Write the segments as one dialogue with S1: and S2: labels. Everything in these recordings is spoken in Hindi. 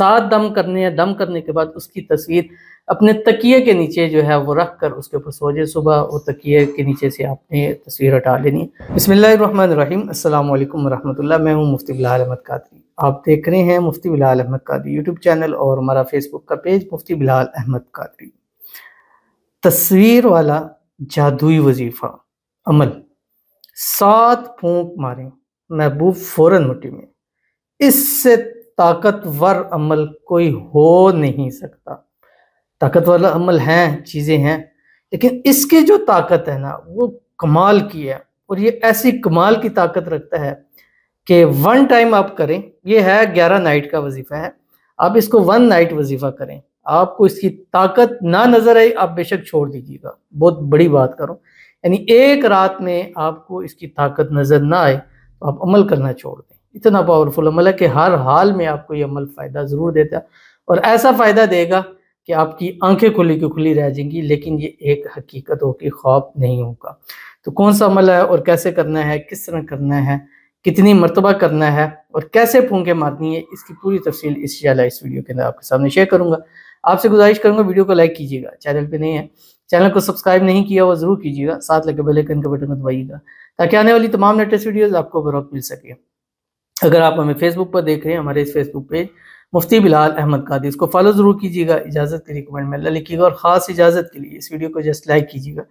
S1: सात दम करने या दम करने के बाद उसकी तस्वीर अपने तकिए के नीचे जो है वो रख कर उसके ऊपर सोजे सुबह वो तकिए के नीचे से आपने तस्वीर हटा लेनी है बसमीम अल्लाम वरहमल्ला मैं हूँ मुफ्ती बिलाल अहमद कादरी आप देख रहे हैं मुफ्ती बिलाल अहमद कादरी यूट्यूब चैनल और हमारा फेसबुक का पेज मुफ्ती बिलाल अहमद कादरी तस्वीर वाला जादुई वजीफ़ा अमल सात फूंक मारें महबूब फ़ौर मुट्ठी में इससे ताकतवर अमल कोई हो नहीं सकता ताकतवर अमल हैं चीज़ें हैं लेकिन इसकी जो ताकत है ना वो कमाल की है और ये ऐसी कमाल की ताकत रखता है कि वन टाइम आप करें ये है ग्यारह नाइट का वजीफ़ा है आप इसको वन नाइट वजीफ़ा करें आपको इसकी ताकत ना नज़र आई आप बेशक छोड़ दीजिएगा बहुत बड़ी बात करो यानी एक रात में आपको इसकी ताकत नज़र ना आए तो आप अमल करना छोड़ दें इतना पावरफुल अमल है मतलब कि हर हाल में आपको ये अमल फ़ायदा ज़रूर देता है और ऐसा फ़ायदा देगा कि आपकी आंखें खुली की खुली रह जाएंगी लेकिन ये एक हकीकत हो कि ख्वाब नहीं होगा तो कौन सा अमल है और कैसे करना है किस तरह करना है कितनी मरतबा करना है और कैसे फूंके मारनी है इसकी पूरी तफसील इस शाला इस वीडियो के अंदर आपके सामने शेयर करूंगा आपसे गुजारिश करूँगा वीडियो को लाइक कीजिएगा चैनल पर नहीं है चैनल को सब्सक्राइब नहीं किया वो जरूर कीजिएगा साथ लगे बेलेकन के का बटन दबाइएगा ताकि आने वाली तमाम लेटेस्ट वीडियोज़ आपको बर मिल सके अगर आप हमें फेसबुक पर देख रहे हैं हमारे इस फेसबुक पेज मुफ्ती बिलाल अहमद कादी इसको फॉलो ज़रूर कीजिएगा इजाज़त के लिए कमेंट में अल्लाह लिखिएगा और ख़ास इजाज़त के लिए इस वीडियो को जस्ट लाइक कीजिएगा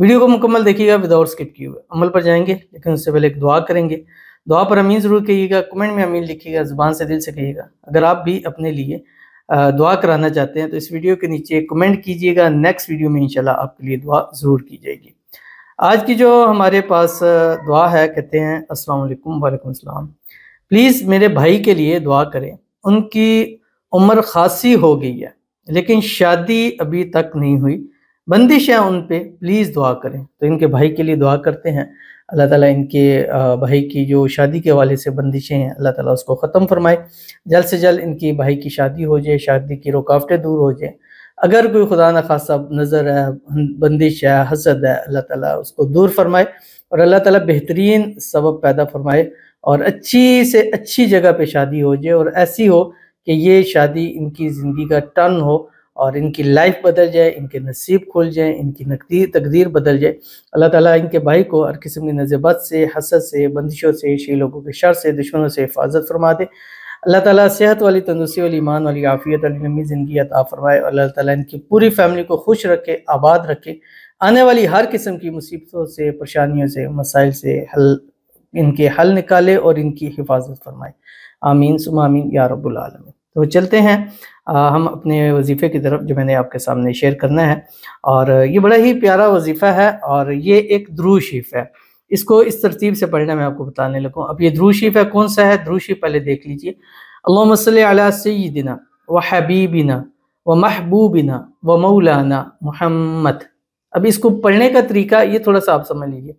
S1: वीडियो को मुकम्मल देखिएगा विदाउट स्किप किए हुए अमल पर जाएंगे लेकिन उससे पहले एक दुआ करेंगे दुआ पर अमीन ज़रूर कहिएगा कमेंट में अमीन लिखिएगा ज़ुबान से दिल से कहिएगा अगर आप भी अपने लिए दुआ कराना चाहते हैं तो इस वीडियो के नीचे कमेंट कीजिएगा नेक्स्ट वीडियो में इंशाल्लाह आपके लिए दुआ ज़रूर की जाएगी आज की जो हमारे पास दुआ है कहते हैं अस्सलाम वालेकुम वालेकुम प्लीज़ मेरे भाई के लिए दुआ करें उनकी उम्र खासी हो गई है लेकिन शादी अभी तक नहीं हुई बंदिश है उन पर प्लीज़ दुआ करें तो इनके भाई के लिए दुआ करते हैं अल्लाह ताला इनके भाई की जो शादी के हवाले से बंदिशें हैं अल्लाह ताला उसको ख़त्म फरमाए जल्द से जल्द इनकी भाई की शादी हो जाए शादी की रुकावटें दूर हो जाए अगर कोई खुदा न खासा नज़र है बंदिश है हसद है अल्लाह ताला उसको दूर फरमाए और अल्लाह ताला बेहतरीन सबब पैदा फरमाए और अच्छी से अच्छी जगह पे शादी हो जाए और ऐसी हो कि ये शादी इनकी ज़िंदगी का टर्न हो और इनकी लाइफ बदल जाए इनके नसीब खुल जाए इनकी नकदी तकदीर बदल जाए अल्लाह ताला इनके भाई को हर किस्म की नजबत से हसद से बंदिशों से शी लोगों के शर से दुश्मनों से हिफाजत फरमा दे अल्लाह ताला सेहत वाली तंदुरुस्ती वाली ईमान वाली आफ़ियत वाली नमी ज़िंदगी अता फरमाए अल्लाह ताला इनकी पूरी फैमिली को खुश रखे आबाद रखे आने वाली हर किस्म की मुसीबतों से परेशानियों से मसाइल से हल इनके हल निकाले और इनकी हिफाजत फरमाए आमीन सुम आमीन या रबालमीन तो चलते हैं आ, हम अपने वजीफ़े की तरफ जो मैंने आपके सामने शेयर करना है और ये बड़ा ही प्यारा वजीफ़ा है और ये एक द्रू शीफ है इसको इस तरतीब से पढ़ना मैं आपको बताने लगूँ अब ये द्रू शीफ है कौन सा है द्रू शीफ पहले देख लीजिए अल्लाम सैदिना व हबीबिना व महबूबिना व मौलाना मोहम्मद अब इसको पढ़ने का तरीका ये थोड़ा सा आप समझ लीजिए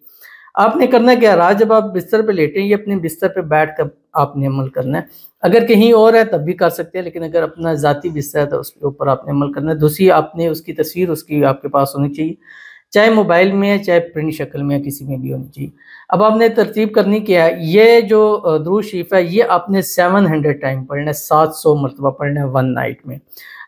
S1: आपने करना क्या रहा जब आप बिस्तर पे लेटे ये अपने बिस्तर पे बैठ कर आपने अमल करना है अगर कहीं और है तब भी कर सकते हैं लेकिन अगर अपना ज़ाती बिस्तर है तो उसके ऊपर आपने अमल करना है दूसरी आपने उसकी तस्वीर उसकी आपके पास होनी चाहिए चाहे मोबाइल में है चाहे प्रिंट शक्ल में है किसी में भी होनी चाहिए अब आपने तरतीब करनी क्या है ये जो द्रू शरीफ है ये आपने सेवन हंड्रेड टाइम पढ़ना है सात सौ मरतबा पढ़ना है वन नाइट में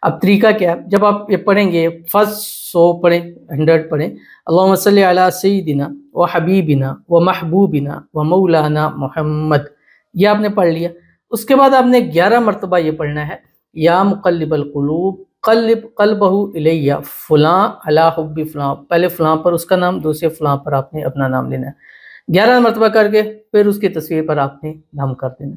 S1: अब तरीका क्या है जब आप ये पढ़ेंगे फर्स्ट सौ पढ़ें हंड्रेड पढ़ें अल्लाह सही दिना व हबीबिना व महबूबिना व मौलाना मोहम्मद ये आपने पढ़ लिया उसके बाद आपने ग्यारह मरतबा ये पढ़ना है या मुकलबलकलूब कल्ब कलबहू इलैया फलां अला हब्बी पहले फलां पर उसका नाम दूसरे फलां पर आपने अपना नाम लेना है ग्यारह मरतबा करके फिर उसकी तस्वीर पर आपने दम कर देना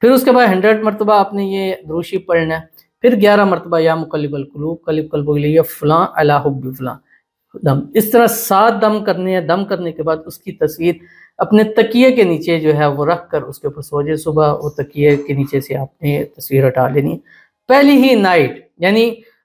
S1: फिर उसके बाद हंड्रेड मरतबा आपने ये द्रोशी पढ़ना है फिर ग्यारह मरतबा या मुकलबलकलूब कलब कलबिया फलां अला हब्बी फलां दम इस तरह सात दम करने हैं दम करने के बाद उसकी तस्वीर अपने तकिए के नीचे जो है वो रख कर उसके ऊपर सो जाए सुबह वो तकिए के नीचे से आपने तस्वीर हटा लेनी है पहली ही नाइट यानी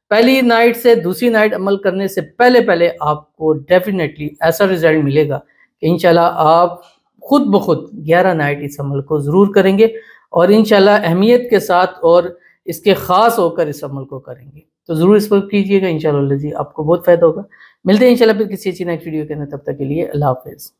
S1: पहली नाइट से दूसरी नाइट अमल करने से पहले पहले आपको डेफिनेटली ऐसा रिजल्ट मिलेगा कि इनशाला आप खुद ब खुद ग्यारह नाइट इस अमल को ज़रूर करेंगे और इनशाला अहमियत के साथ और इसके ख़ास होकर इस अमल को करेंगे तो ज़रूर इस पर कीजिएगा इन जी आपको बहुत फ़ायदा होगा मिलते हैं इंशाल्लाह फिर किसी अच्छी नेक्स्ट वीडियो के अंदर तब तक के लिए अल्लाह हाफिज़